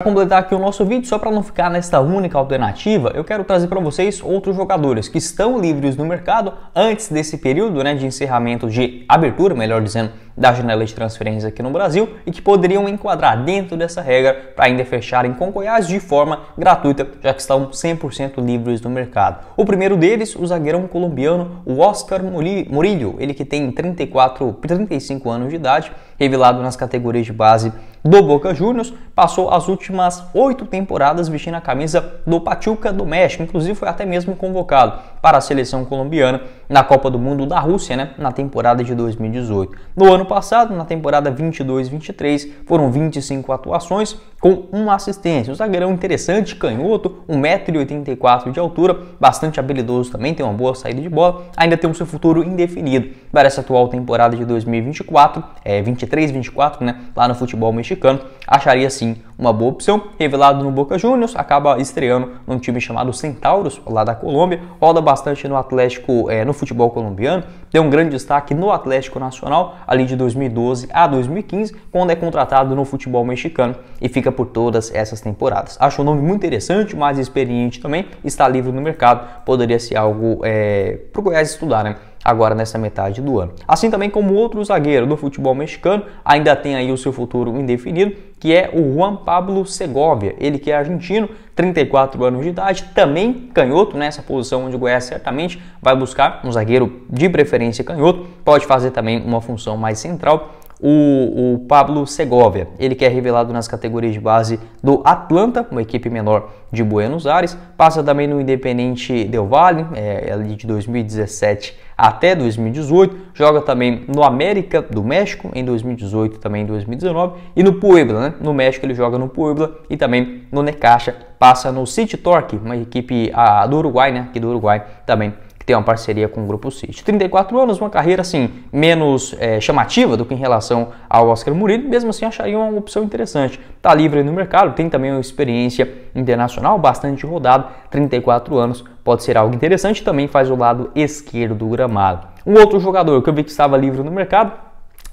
Para completar aqui o nosso vídeo, só para não ficar nesta única alternativa, eu quero trazer para vocês outros jogadores que estão livres no mercado antes desse período né, de encerramento de abertura, melhor dizendo, da janela de transferências aqui no Brasil e que poderiam enquadrar dentro dessa regra para ainda fecharem com Goiás de forma gratuita, já que estão 100% livres no mercado. O primeiro deles, o zagueirão colombiano o Oscar Murillo, ele que tem 34, 35 anos de idade, revelado nas categorias de base do Boca Juniors, passou as últimas oito temporadas vestindo a camisa do Pachuca do México, inclusive foi até mesmo convocado para a seleção colombiana na Copa do Mundo da Rússia, né, na temporada de 2018. No ano passado, na temporada 22-23, foram 25 atuações com uma assistência. Um zagueirão interessante, canhoto, 1,84m de altura, bastante habilidoso também, tem uma boa saída de bola, ainda tem o um seu futuro indefinido para essa atual temporada de 2024, é, 23-24, né, lá no futebol mexicano. Acharia sim uma boa opção. Revelado no Boca Juniors, acaba estreando num time chamado Centauros, lá da Colômbia, roda bastante no Atlético, é, no futebol colombiano, tem um grande destaque no Atlético Nacional, ali de 2012 a 2015, quando é contratado no futebol mexicano e fica por todas essas temporadas. Acho um nome muito interessante, mais experiente também, está livre no mercado, poderia ser algo é, para o Goiás estudar, né? agora nessa metade do ano. Assim também como outro zagueiro do futebol mexicano, ainda tem aí o seu futuro indefinido, que é o Juan Pablo Segovia. Ele que é argentino, 34 anos de idade, também canhoto nessa né? posição onde o Goiás certamente vai buscar um zagueiro de preferência canhoto, pode fazer também uma função mais central o, o Pablo Segovia, ele que é revelado nas categorias de base do Atlanta, uma equipe menor de Buenos Aires, passa também no Independente Del Valle, é, ali de 2017 até 2018, joga também no América do México em 2018, também em 2019, e no Puebla, né? No México ele joga no Puebla e também no Necaxa, passa no City Torque, uma equipe a, ah, do Uruguai, né? Aqui do Uruguai também tem uma parceria com o Grupo City. 34 anos, uma carreira assim menos é, chamativa do que em relação ao Oscar Murilo, mesmo assim acharia uma opção interessante. Está livre no mercado, tem também uma experiência internacional, bastante rodado, 34 anos, pode ser algo interessante, também faz o lado esquerdo do gramado. Um outro jogador que eu vi que estava livre no mercado,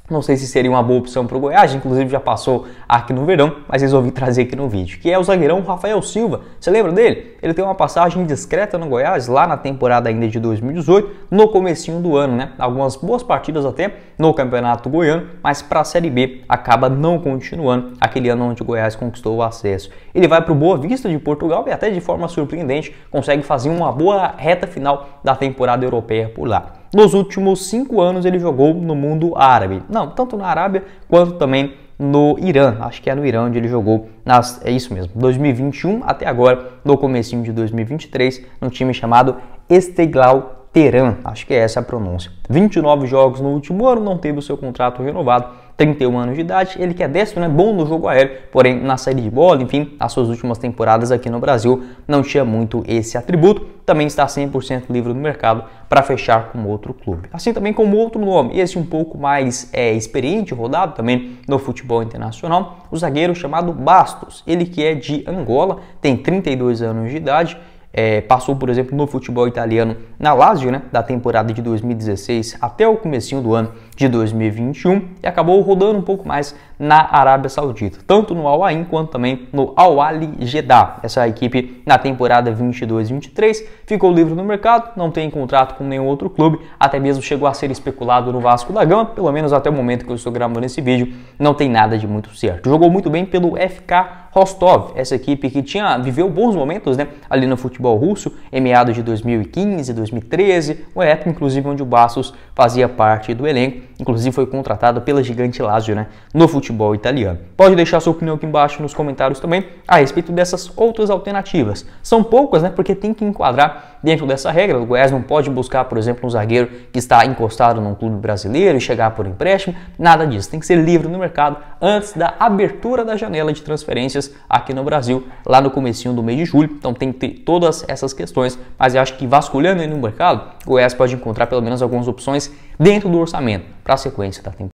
não sei se seria uma boa opção para o Goiás, inclusive já passou aqui no verão, mas resolvi trazer aqui no vídeo, que é o zagueirão Rafael Silva. Você lembra dele? Ele tem uma passagem discreta no Goiás, lá na temporada ainda de 2018, no comecinho do ano, né? Algumas boas partidas até no Campeonato Goiano, mas para a Série B acaba não continuando, aquele ano onde o Goiás conquistou o acesso. Ele vai para o Boa Vista de Portugal e até de forma surpreendente consegue fazer uma boa reta final da temporada europeia por lá. Nos últimos cinco anos ele jogou no mundo árabe. Não, tanto na Arábia quanto também no Irã. Acho que é no Irã onde ele jogou. Nas, é isso mesmo, 2021 até agora, no comecinho de 2023, num time chamado Esteglau Tehran. Acho que é essa a pronúncia. 29 jogos no último ano, não teve o seu contrato renovado 31 anos de idade, ele que é destro, né, bom no jogo aéreo, porém na saída de bola, enfim, nas suas últimas temporadas aqui no Brasil não tinha muito esse atributo. Também está 100% livre no mercado para fechar com outro clube. Assim também como outro nome, esse um pouco mais é, experiente, rodado também no futebol internacional, o zagueiro chamado Bastos. Ele que é de Angola, tem 32 anos de idade é, passou, por exemplo, no futebol italiano na Lazio, né, da temporada de 2016 até o comecinho do ano de 2021 e acabou rodando um pouco mais na Arábia Saudita, tanto no Al Ain quanto também no Al Ali Jeddah. Essa é equipe na temporada 22-23 ficou livre no mercado, não tem contrato com nenhum outro clube, até mesmo chegou a ser especulado no Vasco da Gama, pelo menos até o momento que eu estou gravando esse vídeo, não tem nada de muito certo. Jogou muito bem pelo FK Rostov, essa equipe que tinha viveu bons momentos, né, ali no futebol russo, em meados de 2015, 2013, uma época inclusive onde o Bastos fazia parte do elenco inclusive foi contratado pela gigante Lazio, né, no futebol italiano. Pode deixar sua opinião aqui embaixo nos comentários também a respeito dessas outras alternativas. São poucas, né, porque tem que enquadrar dentro dessa regra. O Goiás não pode buscar, por exemplo, um zagueiro que está encostado num clube brasileiro e chegar por empréstimo, nada disso. Tem que ser livre no mercado antes da abertura da janela de transferências aqui no Brasil, lá no comecinho do mês de julho. Então tem que ter todas essas questões, mas eu acho que vasculhando aí no mercado, o Goiás pode encontrar pelo menos algumas opções dentro do orçamento para a sequência da tá? temporada.